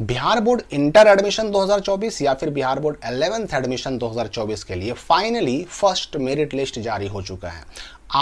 Bihar board inter admission 2024 या फिर Bihar board eleventh admission 2024 के लिए फाइनली फर्स्ट मेरिट लिस्ट जारी हो चुका है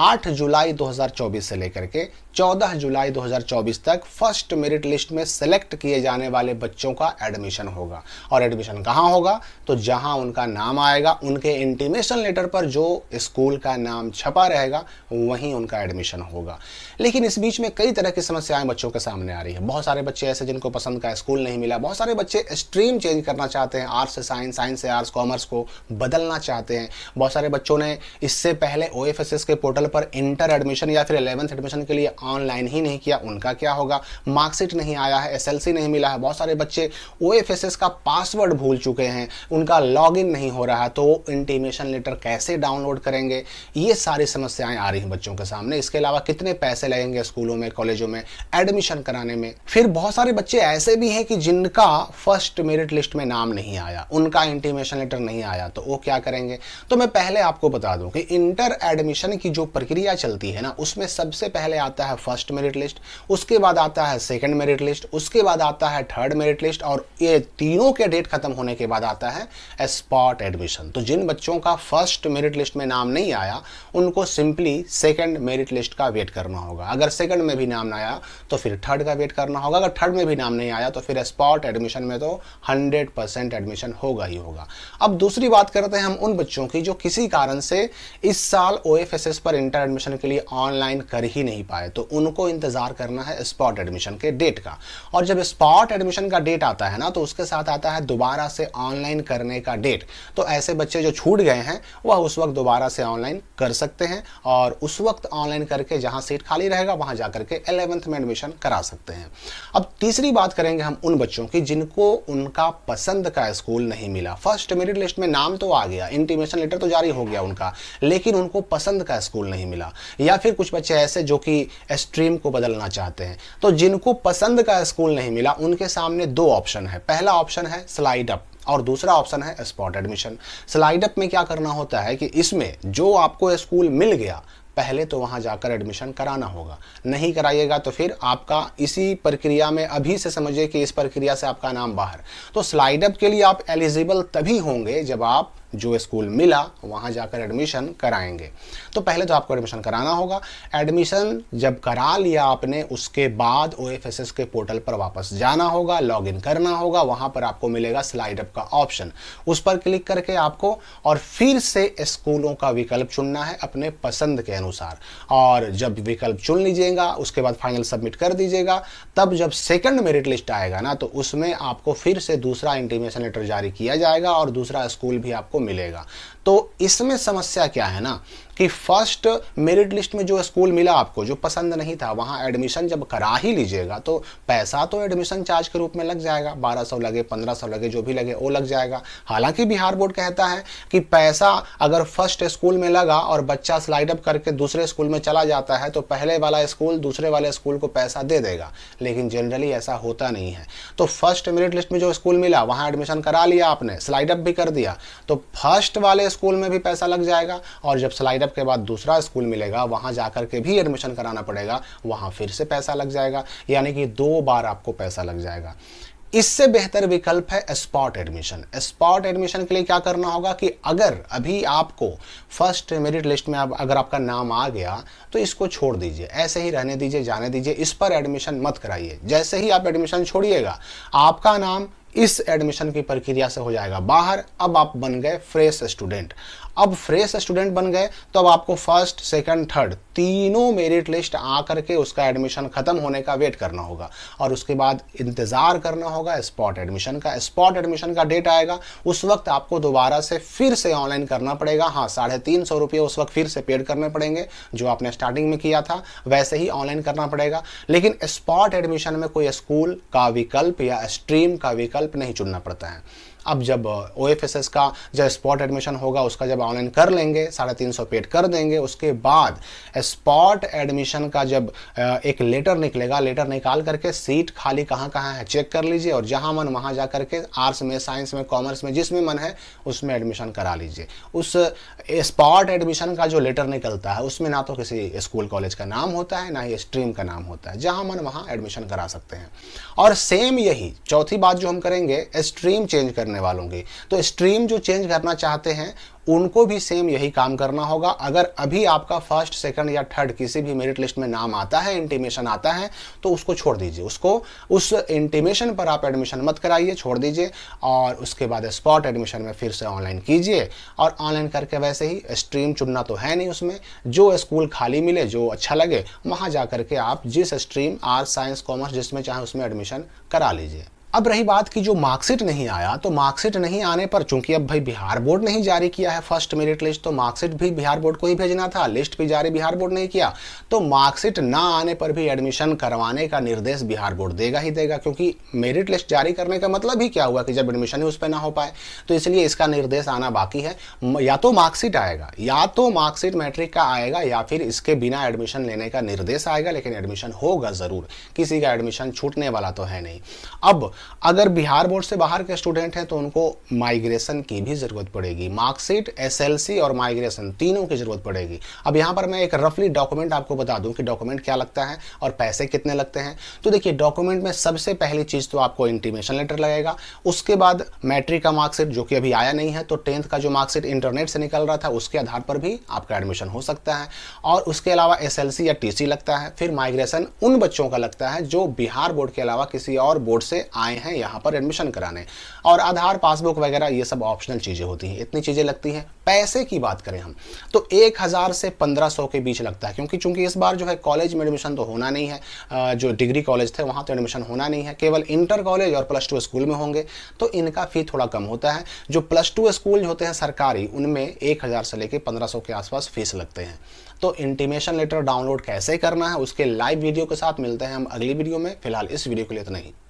8 जुलाई 2024 से लेकर के 14 जुलाई 2024 तक फर्स्ट मेरिट लिस्ट में सेलेक्ट किए जाने वाले बच्चों का एडमिशन होगा और एडमिशन कहाँ होगा तो जहाँ उनका नाम आएगा उनके इंटीमेशन लेटर पर जो स्कूल का नाम छपा रहेगा वहीं उनका एडमिशन होगा लेकिन इस बीच में कई तरह की समस्याएं बच्चों के सामने आ रही है बहुत सारे बच्चे ऐसे जिनको पसंद का स्कूल नहीं मिला बहुत सारे बच्चे स्ट्रीम चेंज करना चाहते हैं आर्ट्स से साइंस साइंस से आर्ट्स कॉमर्स को बदलना चाहते हैं बहुत सारे बच्चों ने इससे पहले ओ के पोर्टल पर इंटर एडमिशन या फिर इलेवंथ एडमिशन के लिए ऑनलाइन ही नहीं किया उनका क्या होगा मार्कशीट नहीं आया है एसएलसी नहीं मिला है बहुत सारे बच्चे ओ का पासवर्ड भूल चुके हैं उनका लॉगिन नहीं हो रहा तो इंटीमेशन लेटर कैसे डाउनलोड करेंगे ये सारी समस्याएं आ रही हैं बच्चों के सामने इसके अलावा कितने पैसे लगेंगे स्कूलों में कॉलेजों में एडमिशन कराने में फिर बहुत सारे बच्चे ऐसे भी हैं कि जिनका फर्स्ट मेरिट लिस्ट में नाम नहीं आया उनका इंटीमेशन लेटर नहीं आया तो वो क्या करेंगे तो मैं पहले आपको बता दूं कि इंटर एडमिशन की जो प्रक्रिया चलती है ना उसमें सबसे पहले आता है है फर्स्ट मेरिट लिस्ट उसके बाद आता है सेकंड मेरिट लिस्ट उसके बाद आता है थर्ड मेरिट लिस्ट और ये तीनों के डेट खत्म होने के बाद आता है स्पॉट एडमिशन तो जिन बच्चों का फर्स्ट मेरिट लिस्ट में नाम नहीं आया उनको सिंपली सेकेंड मेरिट लिस्ट का वेट करना होगा अगर सेकेंड में भी नाम ना आया तो फिर थर्ड का वेट करना होगा अगर थर्ड में भी नाम नहीं आया तो फिर स्पॉट एडमिशन में तो हंड्रेड एडमिशन होगा ही होगा अब दूसरी बात करते हैं हम उन बच्चों की जो किसी कारण से इस साल ओ पर इंटर एडमिशन के लिए ऑनलाइन कर ही नहीं पाए तो उनको इंतज़ार करना है स्पॉट एडमिशन के डेट का और जब स्पॉट एडमिशन का डेट आता है ना तो उसके साथ आता है दोबारा से ऑनलाइन करने का डेट तो ऐसे बच्चे जो छूट गए हैं वह उस वक्त दोबारा से ऑनलाइन कर सकते हैं और उस वक्त ऑनलाइन करके जहां सीट खाली रहेगा वहां जाकर के एलेवेंथ में एडमिशन करा सकते हैं अब तीसरी बात करेंगे हम उन बच्चों की जिनको उनका पसंद का स्कूल नहीं मिला फर्स्ट मेरिट लिस्ट में नाम तो आ गया इंटीमेशन लेटर तो जारी हो गया उनका लेकिन उनको पसंद का स्कूल नहीं मिला या फिर कुछ बच्चे ऐसे जो कि स्ट्रीम को बदलना चाहते हैं तो जिनको पसंद का स्कूल नहीं मिला उनके सामने दो ऑप्शन है पहला ऑप्शन है स्लाइड अप और दूसरा ऑप्शन है स्पॉट एडमिशन स्लाइड अप में क्या करना होता है कि इसमें जो आपको स्कूल मिल गया पहले तो वहां जाकर एडमिशन कराना होगा नहीं कराइएगा तो फिर आपका इसी प्रक्रिया में अभी से समझिए कि इस प्रक्रिया से आपका नाम बाहर तो स्लाइड अप के लिए आप एलिजिबल तभी होंगे जब आप जो स्कूल मिला वहाँ जाकर एडमिशन कराएंगे तो पहले तो आपको एडमिशन कराना होगा एडमिशन जब करा लिया आपने उसके बाद ओ के पोर्टल पर वापस जाना होगा लॉग इन करना होगा वहाँ पर आपको मिलेगा स्लाइड अप का ऑप्शन उस पर क्लिक करके आपको और फिर से स्कूलों का विकल्प चुनना है अपने पसंद के अनुसार और जब विकल्प चुन लीजिएगा उसके बाद फाइनल सबमिट कर दीजिएगा तब जब सेकेंड मेरिट लिस्ट आएगा ना तो उसमें आपको फिर से दूसरा इंटीमेशन लेटर जारी किया जाएगा और दूसरा स्कूल भी आपको आपको मिलेगा तो इसमें समस्या क्या है ना कि फर्स्ट मेरिट लिस्ट में जो स्कूल मिला आपको जो पसंद नहीं था वहाँ एडमिशन जब करा ही लीजिएगा तो पैसा तो एडमिशन चार्ज के रूप में लग जाएगा बारह सौ लगे पंद्रह सौ लगे जो भी लगे वो लग जाएगा हालांकि बिहार बोर्ड कहता है कि पैसा अगर फर्स्ट स्कूल में लगा और बच्चा स्लाइड अप करके दूसरे स्कूल में चला जाता है तो पहले वाला स्कूल दूसरे वाले स्कूल को पैसा दे देगा लेकिन जनरली ऐसा होता नहीं है तो फर्स्ट मेरिट लिस्ट में जो स्कूल मिला वहाँ एडमिशन करा लिया आपने स्लाइड अप भी कर दिया तो फर्स्ट वाले स्कूल में भी पैसा लग जाएगा और जब स्लाइड सेटअप के बाद दूसरा स्कूल मिलेगा वहां जाकर के भी एडमिशन कराना पड़ेगा वहां फिर से पैसा लग जाएगा यानी कि दो बार आपको पैसा लग जाएगा इससे बेहतर विकल्प है स्पॉट एडमिशन स्पॉट एडमिशन के लिए क्या करना होगा कि अगर अभी आपको फर्स्ट मेरिट लिस्ट में आप अगर आपका नाम आ गया तो इसको छोड़ दीजिए ऐसे ही रहने दीजिए जाने दीजिए इस पर एडमिशन मत कराइए जैसे ही आप एडमिशन छोड़िएगा आपका नाम इस एडमिशन की प्रक्रिया से हो जाएगा बाहर अब आप बन गए फ्रेश स्टूडेंट अब फ्रेश स्टूडेंट बन गए तो अब आपको फर्स्ट सेकंड थर्ड तीनों मेरिट लिस्ट आकर के उसका एडमिशन खत्म होने का वेट करना होगा और उसके बाद इंतजार करना होगा स्पॉट एडमिशन का स्पॉट एडमिशन का डेट आएगा उस वक्त आपको दोबारा से फिर से ऑनलाइन करना पड़ेगा हाँ साढ़े तीन सौ रुपये उस वक्त फिर से पेड करने पड़ेंगे जो आपने स्टार्टिंग में किया था वैसे ही ऑनलाइन करना पड़ेगा लेकिन स्पॉट एडमिशन में कोई स्कूल का विकल्प या स्ट्रीम का विकल्प विकल्प नहीं चुनना पड़ता है अब जब ओ का जब स्पॉट एडमिशन होगा उसका जब ऑनलाइन कर लेंगे साढ़े तीन सौ पेड कर देंगे उसके बाद स्पॉट एडमिशन का जब एक लेटर निकलेगा लेटर निकाल करके सीट खाली कहाँ कहाँ है चेक कर लीजिए और जहाँ मन वहाँ जा करके आर्ट्स में साइंस में कॉमर्स में जिसमें मन है उसमें एडमिशन करा लीजिए उस स्पॉट एडमिशन का जो लेटर निकलता है उसमें ना तो किसी स्कूल कॉलेज का नाम होता है ना ही स्ट्रीम का नाम होता है जहाँ मन वहाँ एडमिशन करा सकते हैं और सेम यही चौथी बात जो हम करेंगे स्ट्रीम चेंज करने करने वालों की तो स्ट्रीम जो चेंज करना चाहते हैं उनको भी सेम यही काम करना होगा अगर अभी आपका फर्स्ट सेकंड या थर्ड किसी भी मेरिट लिस्ट में नाम आता है इंटीमेशन आता है तो उसको छोड़ दीजिए उसको उस इंटीमेशन पर आप एडमिशन मत कराइए छोड़ दीजिए और उसके बाद स्पॉट एडमिशन में फिर से ऑनलाइन कीजिए और ऑनलाइन करके वैसे ही स्ट्रीम चुनना तो है नहीं उसमें जो स्कूल खाली मिले जो अच्छा लगे वहाँ जा करके आप जिस स्ट्रीम आर्ट्स साइंस कॉमर्स जिसमें चाहे उसमें एडमिशन करा लीजिए अब रही बात की जो मार्कशीट नहीं आया तो मार्कशीट नहीं आने पर चूंकि अब भाई बिहार बोर्ड नहीं जारी किया है फर्स्ट मेरिट लिस्ट तो मार्कशीट भी बिहार बोर्ड को ही भेजना था लिस्ट भी जारी बिहार बोर्ड नहीं किया तो मार्कशीट ना आने पर भी एडमिशन करवाने का निर्देश बिहार बोर्ड देगा ही देगा क्योंकि मेरिट लिस्ट जारी करने का मतलब ही क्या हुआ कि जब एडमिशन ही उस पर ना हो पाए तो इसलिए इसका निर्देश आना बाकी है या तो मार्कशीट आएगा या तो मार्कशीट मैट्रिक का आएगा या फिर इसके बिना एडमिशन लेने का निर्देश आएगा लेकिन एडमिशन होगा ज़रूर किसी का एडमिशन छूटने वाला तो है नहीं अब अगर बिहार बोर्ड से बाहर के स्टूडेंट हैं तो उनको माइग्रेशन की भी ज़रूरत पड़ेगी मार्कशीट एसएलसी और माइग्रेशन तीनों की ज़रूरत पड़ेगी अब यहाँ पर मैं एक रफली डॉक्यूमेंट आपको बता दूँ कि डॉक्यूमेंट क्या लगता है और पैसे कितने लगते हैं तो देखिए डॉक्यूमेंट में सबसे पहली चीज़ तो आपको इंटीमेशन लेटर लगेगा उसके बाद मैट्रिक का मार्कशीट जो कि अभी आया नहीं है तो टेंथ का जो मार्कशीट इंटरनेट से निकल रहा था उसके आधार पर भी आपका एडमिशन हो सकता है और उसके अलावा एस या टी लगता है फिर माइग्रेशन उन बच्चों का लगता है जो बिहार बोर्ड के अलावा किसी और बोर्ड से आए आए हैं यहाँ पर एडमिशन कराने और आधार पासबुक वगैरह ये सब ऑप्शनल चीज़ें होती हैं इतनी चीज़ें लगती हैं पैसे की बात करें हम तो एक हज़ार से पंद्रह सौ के बीच लगता है क्योंकि चूंकि इस बार जो है कॉलेज में एडमिशन तो होना नहीं है जो डिग्री कॉलेज थे वहाँ तो एडमिशन होना नहीं है केवल इंटर कॉलेज और प्लस टू स्कूल में होंगे तो इनका फ़ी थोड़ा कम होता है जो प्लस टू स्कूल होते हैं सरकारी उनमें एक से लेकर पंद्रह के आसपास फीस लगते हैं तो इंटीमेशन लेटर डाउनलोड कैसे करना है उसके लाइव वीडियो के साथ मिलते हैं हम अगली वीडियो में फिलहाल इस वीडियो के लिए इतना ही